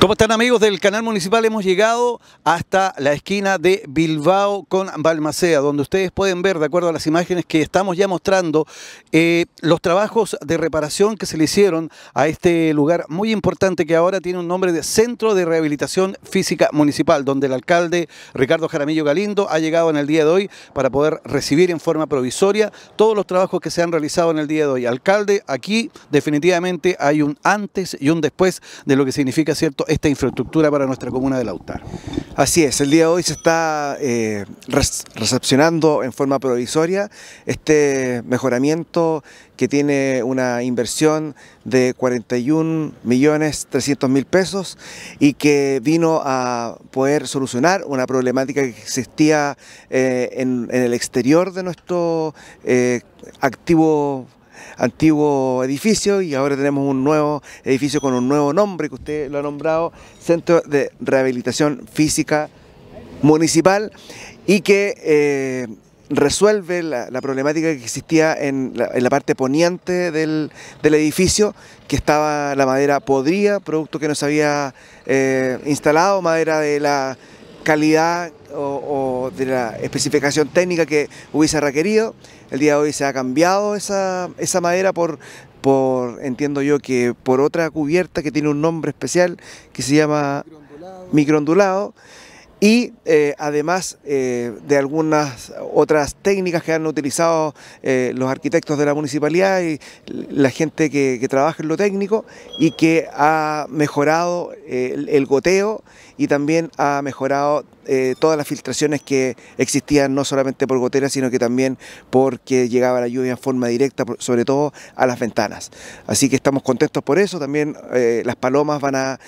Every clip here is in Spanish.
¿Cómo están amigos del canal municipal? Hemos llegado hasta la esquina de Bilbao con Balmacea, donde ustedes pueden ver, de acuerdo a las imágenes que estamos ya mostrando, eh, los trabajos de reparación que se le hicieron a este lugar muy importante que ahora tiene un nombre de Centro de Rehabilitación Física Municipal, donde el alcalde Ricardo Jaramillo Galindo ha llegado en el día de hoy para poder recibir en forma provisoria todos los trabajos que se han realizado en el día de hoy. Alcalde, aquí definitivamente hay un antes y un después de lo que significa, ¿cierto?, esta infraestructura para nuestra comuna de Lautar. Así es, el día de hoy se está eh, recepcionando en forma provisoria este mejoramiento que tiene una inversión de 41.300.000 pesos y que vino a poder solucionar una problemática que existía eh, en, el exterior de nuestro eh, activo antiguo edificio y ahora tenemos un nuevo edificio con un nuevo nombre que usted lo ha nombrado, Centro de Rehabilitación Física Municipal y que eh, resuelve la, problemática que existía en la, parte poniente del, edificio, que estaba la madera podrida, producto que no se había eh, instalado, madera de la calidad o de la especificación técnica que hubiese requerido. El día de hoy se ha cambiado esa, madera por, por, entiendo yo, que por otra cubierta que tiene un nombre especial que se llama microondulado y eh, además eh, de algunas otras técnicas que han utilizado eh, los arquitectos de la municipalidad y la gente que, trabaja en lo técnico y que ha mejorado el, goteo y también ha mejorado todas las filtraciones que existían no solamente por goteras sino que también porque llegaba la lluvia en forma directa sobre todo a las ventanas así que estamos contentos por eso también las palomas van a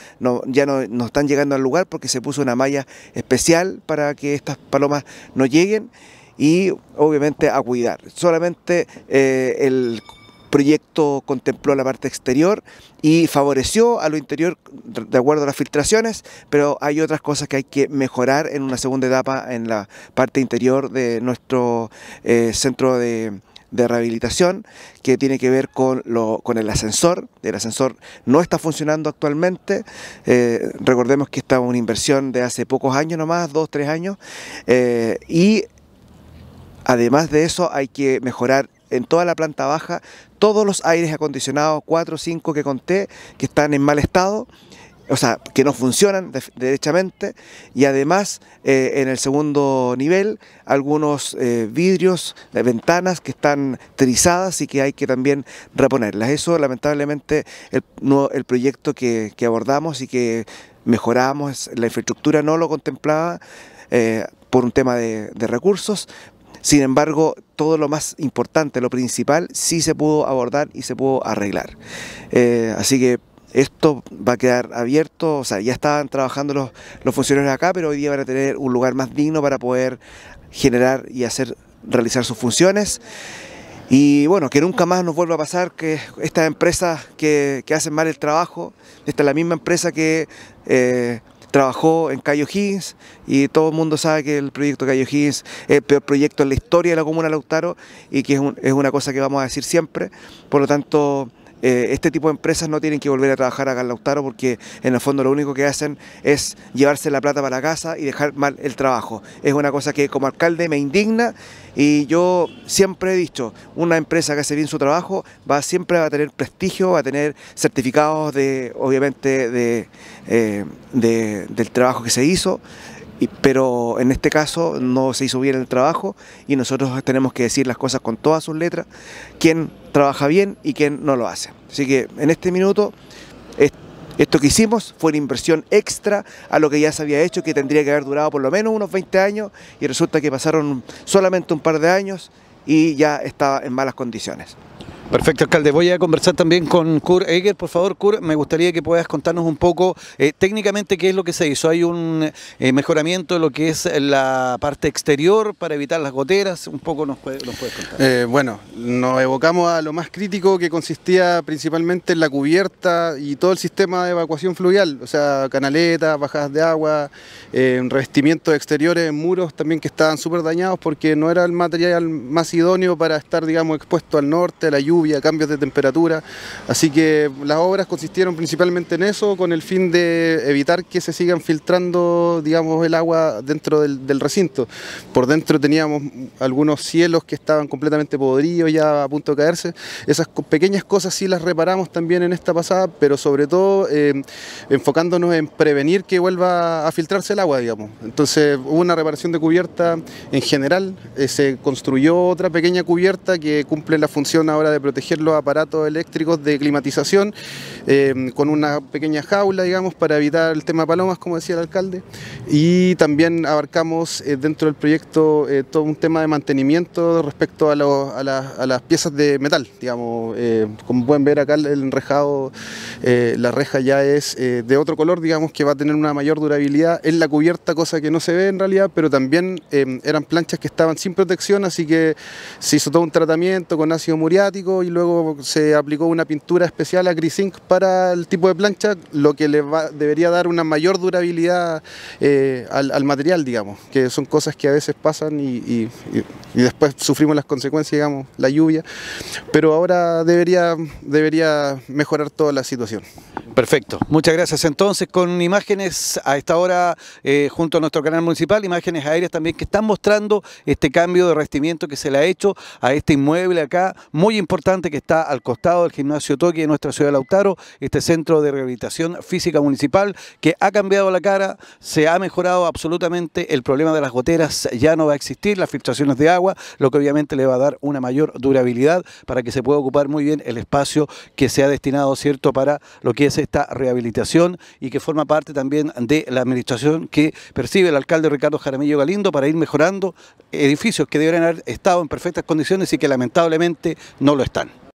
ya no, están llegando al lugar porque se puso una malla especial para que estas palomas no lleguen y obviamente a cuidar. Solamente eh, el proyecto contempló la parte exterior y favoreció a lo interior de acuerdo a las filtraciones, pero hay otras cosas que hay que mejorar en una segunda etapa en la parte interior de nuestro eh, centro de de rehabilitación que tiene que ver con, lo, con el ascensor. El ascensor no está funcionando actualmente. Eh, recordemos que esta es una inversión de hace pocos años nomás, dos, tres años. Eh, y además de eso hay que mejorar en toda la planta baja todos los aires acondicionados cuatro o cinco que conté que están en mal estado o sea, que no funcionan derechamente, y además eh, en el segundo nivel algunos eh, vidrios, ventanas que están trizadas y que hay que también reponerlas. Eso lamentablemente el, proyecto que, abordamos y que mejoramos, la infraestructura no lo contemplaba eh, por un tema de, recursos, sin embargo, todo lo más importante, lo principal, sí se pudo abordar y se pudo arreglar. así que esto va a quedar abierto, o sea, ya estaban trabajando los, los funcionarios acá, pero hoy día van a tener un lugar más digno para poder generar y hacer realizar sus funciones. Y bueno, que nunca más nos vuelva a pasar que estas empresas que, que hacen mal el trabajo, esta es la misma empresa que eh, trabajó en Cayo Higgins y todo el mundo sabe que el proyecto Cayo Higgins es el peor proyecto en la historia de la comuna de Lautaro y que es, es una cosa que vamos a decir siempre. Por lo tanto, eh, este tipo de empresas no tienen que volver a trabajar a Lautaro porque en el fondo lo único que hacen es llevarse la plata para casa y dejar mal el trabajo. Es una cosa que como alcalde me indigna y yo siempre he dicho, una empresa que hace bien su trabajo va siempre va a tener prestigio, va a tener certificados de, obviamente, eh, del trabajo que se hizo pero en este caso no se hizo bien el trabajo y nosotros tenemos que decir las cosas con todas sus letras, quién trabaja bien y quién no lo hace. Así que en este minuto... esto que hicimos fue una inversión extra a lo que ya se había hecho, que tendría que haber durado por lo menos unos 20 años, y resulta que pasaron solamente un par de años y ya estaba en malas condiciones. Perfecto, alcalde. Voy a conversar también con Kur Eger. Por favor, Kur, me gustaría que puedas contarnos un poco eh, técnicamente qué es lo que se hizo. Hay un eh, mejoramiento de lo que es la parte exterior para evitar las goteras. Un poco nos, puede, puedes contar. Eh, bueno, nos evocamos a lo más crítico que consistía principalmente en la cubierta y todo el sistema de evacuación fluvial, o sea, canaletas, bajadas de agua, revestimientos exteriores, muros también que estaban súper dañados porque no era el material más idóneo para estar, digamos, expuesto al norte, a la lluvia cambios de temperatura. Así que las obras consistieron principalmente en eso, con el fin de evitar que se sigan filtrando, digamos, el agua dentro del, recinto. Por dentro teníamos algunos cielos que estaban completamente podridos, ya a punto de caerse. Esas pequeñas cosas sí las reparamos también en esta pasada, pero sobre todo eh, enfocándonos en prevenir que vuelva a filtrarse el agua, digamos. Entonces hubo una reparación de cubierta en general, eh, se construyó otra pequeña cubierta que cumple la función ahora de proteger los aparatos eléctricos de climatización eh, con una pequeña jaula, digamos, para evitar el tema palomas, como decía el alcalde. Y también abarcamos eh, dentro del proyecto eh, todo un tema de mantenimiento respecto a, las, a las, piezas de metal, digamos. como pueden ver acá el enrejado, la reja ya es de otro color, digamos, que va a tener una mayor durabilidad en la cubierta, cosa que no se ve en realidad, pero también eran planchas que estaban sin protección, así que se hizo todo un tratamiento con ácido muriático y luego se aplicó una pintura especial a Grisink para el tipo de plancha, lo que le debería dar una mayor durabilidad eh, al, material, digamos, que son cosas que a veces pasan y, después sufrimos las consecuencias, digamos, la lluvia, pero ahora debería mejorar toda la situación. Perfecto. Muchas gracias. Entonces, con imágenes a esta hora eh, junto a nuestro canal municipal, imágenes aéreas también que están mostrando este cambio de restimiento que se le ha hecho a este inmueble acá, muy importante que está al costado del gimnasio Toki en nuestra ciudad de Lautaro, este centro de rehabilitación física municipal que ha cambiado la cara, se ha mejorado absolutamente, el problema de las goteras ya no va a existir, las filtraciones de agua, lo que obviamente le va a dar una mayor durabilidad para que se pueda ocupar muy bien el espacio que se ha destinado, ¿cierto?, para lo que es esta rehabilitación y que forma parte también de la administración que percibe el alcalde Ricardo Jaramillo Galindo para ir mejorando edificios que deberían haber estado en perfectas condiciones y que lamentablemente no lo están.